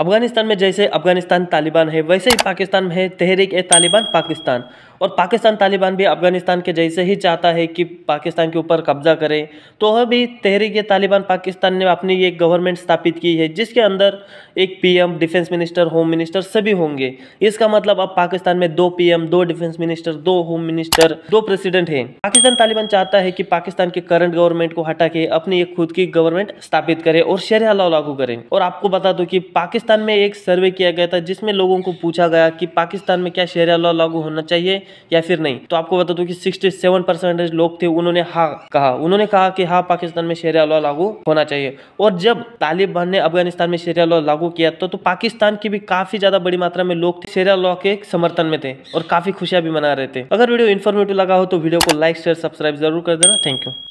अफगानिस्तान में जैसे अफगानिस्तान तालिबान है वैसे ही पाकिस्तान में है तहरीक ए तालिबान पाकिस्तान और पाकिस्तान तालिबान भी अफगानिस्तान के जैसे ही चाहता है कि पाकिस्तान के ऊपर कब्जा करे तो अभी तहरीक तालिबान पाकिस्तान ने अपनी एक गवर्नमेंट स्थापित की है जिसके अंदर एक PM defence minister home minister सभी होंगे इसका मतलब अब पाकिस्तान में दो पी दो डिफेंस मिनिस्टर दो होम मिनिस्टर दो प्रेसिडेंट हैं पाकिस्तान तालिबान चाहता है कि पाकिस्तान के करंट गवर्नमेंट को हटा के अपनी एक खुद की गवर्नमेंट स्थापित करे और शेरिया लॉ लागू करें और आपको बता दो कि पाकिस्तान में एक सर्वे किया गया था जिसमें लोगों को पूछा गया कि पाकिस्तान में क्या शरिया लॉ लागू होना चाहिए या फिर नहीं तो आपको बता दूं कि 67 परसेंटेज लोग थे उन्होंने हाँ कहा उन्होंने कहा कि हाँ पाकिस्तान में शेरिया लॉ लागू होना चाहिए और जब तालिबान ने अफगानिस्तान में शेरिया लॉ लागू किया तो, तो पाकिस्तान की भी काफी ज्यादा बड़ी मात्रा में लोग शेरिया लॉ के समर्थन में थे और काफी खुशियां भी मना रहे थे अगर वीडियो इन्फॉर्मेटिव लगा हो तो वीडियो को लाइक शेयर सब्सक्राइब जरूर कर देना थैंक यू